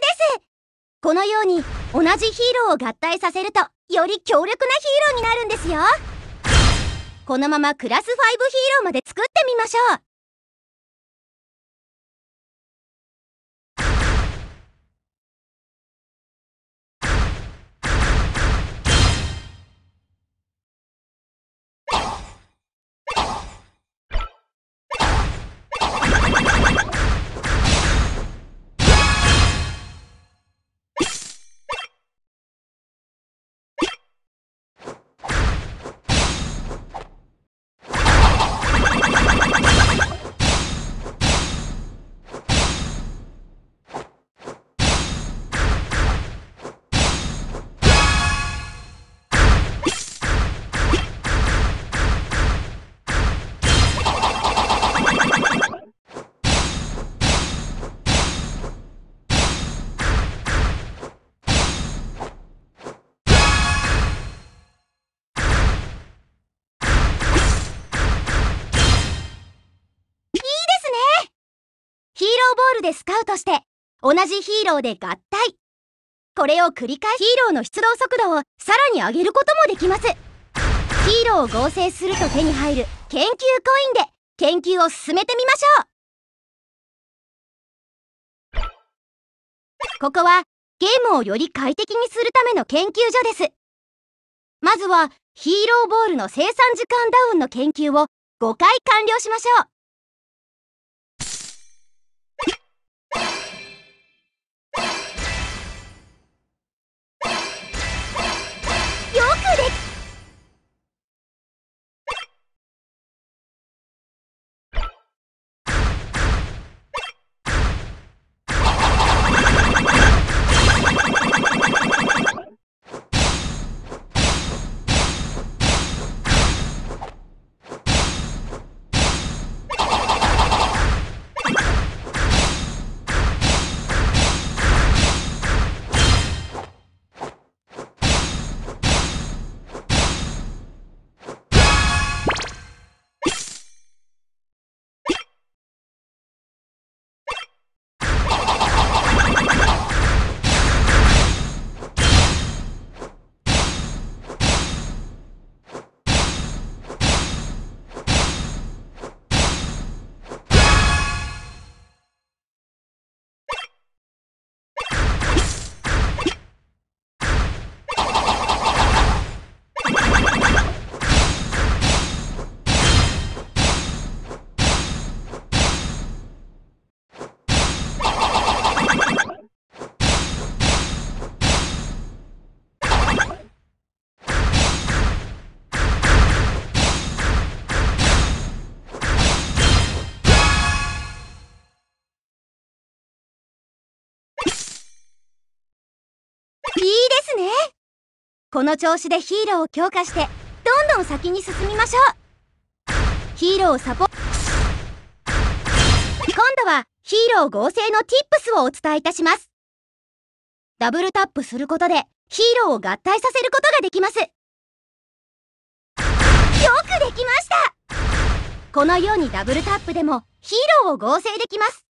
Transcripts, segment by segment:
ですこのように同じヒーローを合体させるとより強力なヒーローになるんですよこのままクラス5ヒーローまで作ってみましょうボールでスカウトして、同じヒーローで合体。これを繰り返しヒーローの出動速度をさらに上げることもできます。ヒーローを合成すると手に入る研究コインで研究を進めてみましょう。ここはゲームをより快適にするための研究所です。まずはヒーローボールの生産時間ダウンの研究を5回完了しましょう。この調子でヒーローを強化してどんどん先に進みましょうヒーローをサポ今度はヒーロー合成の Tips をお伝えいたしますダブルタップすることでヒーローを合体させることができますよくできましたこのようにダブルタップでもヒーローを合成できます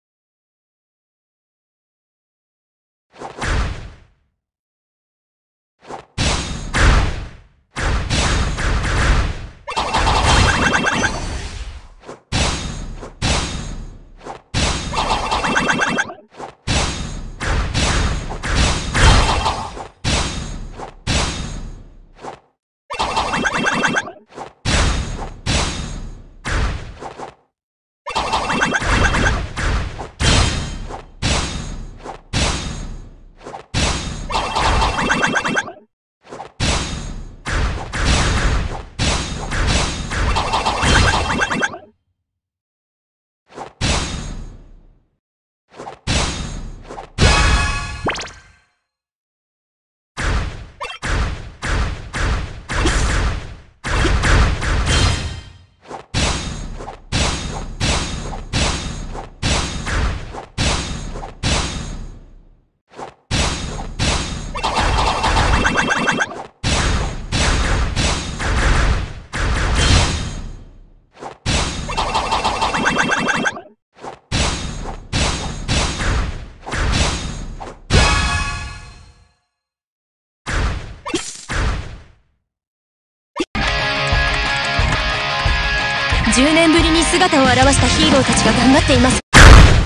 10年ぶりに姿を現したヒーローたちが頑張っています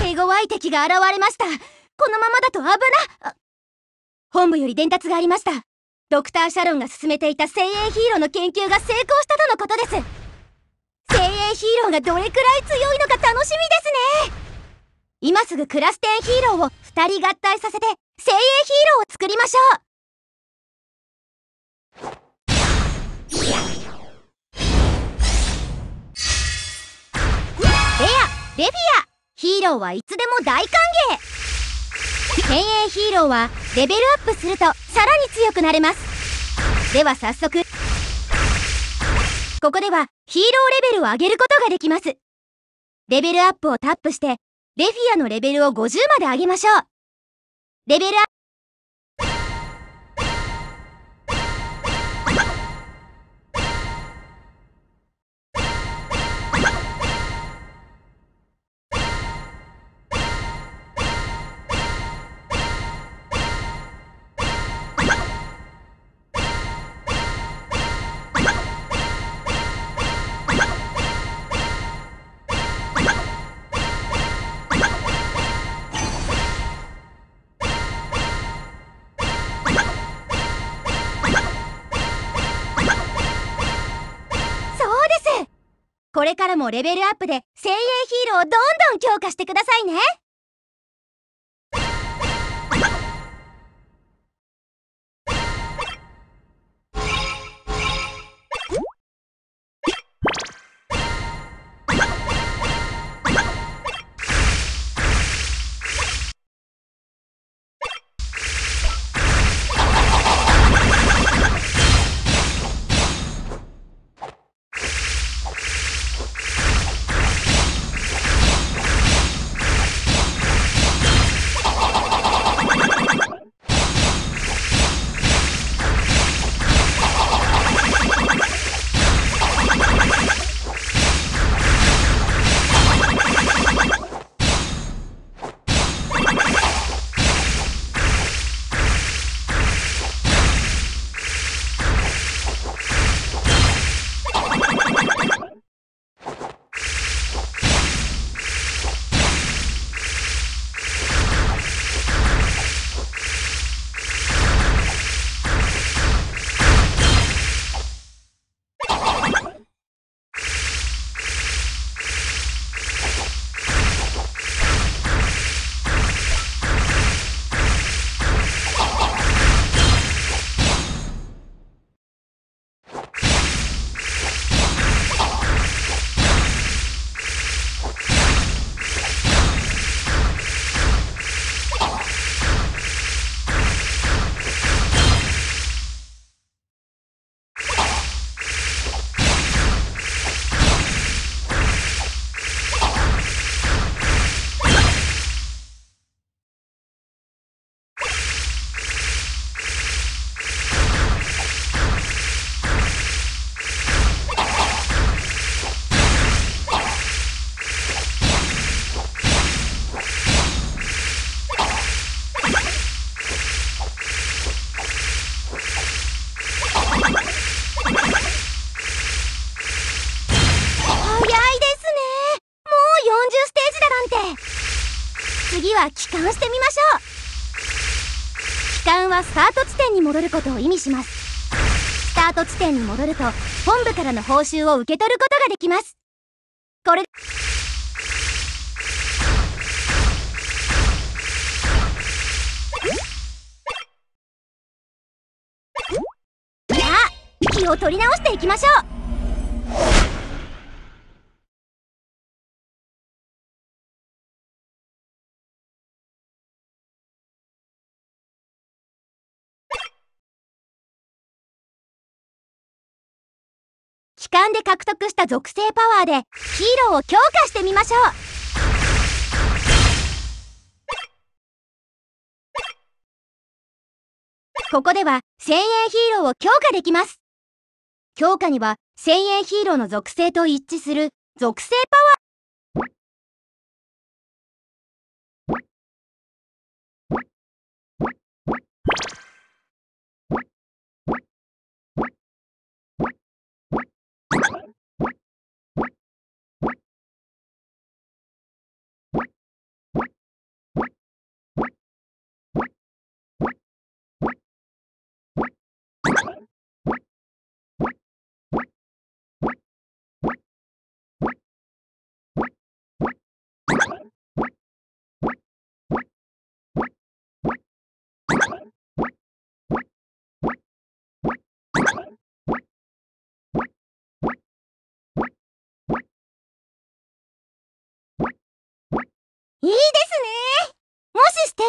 手強い敵が現れましたこのままだと危な本部より伝達がありましたドクター・シャロンが進めていた精鋭ヒーローの研究が成功したとのことです精鋭ヒーローがどれくらい強いのか楽しみですね今すぐクラステンヒーローを2人合体させて精鋭ヒーローを作りましょうレビアヒーローはいつでも大歓迎県営ヒーローはレベルアップするとさらに強くなれますでは早速ここではヒーローレベルを上げることができますレベルアップをタップしてレフィアのレベルを50まで上げましょうレベルアップこれからもレベルアップで精鋭ヒーローをどんどん強化してくださいね帰還してみましょう帰還はスタート地点に戻ることを意味しますスタート地点に戻ると本部からの報酬を受け取ることができますこれじあ気を取り直していきましょう期間で獲得した属性パワーでヒーローを強化してみましょうここでは1000円ヒーローを強化できます強化には1000円ヒーローの属性と一致する属性パワー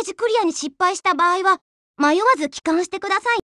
ジクリアに失敗した場合は、迷わず帰還してください。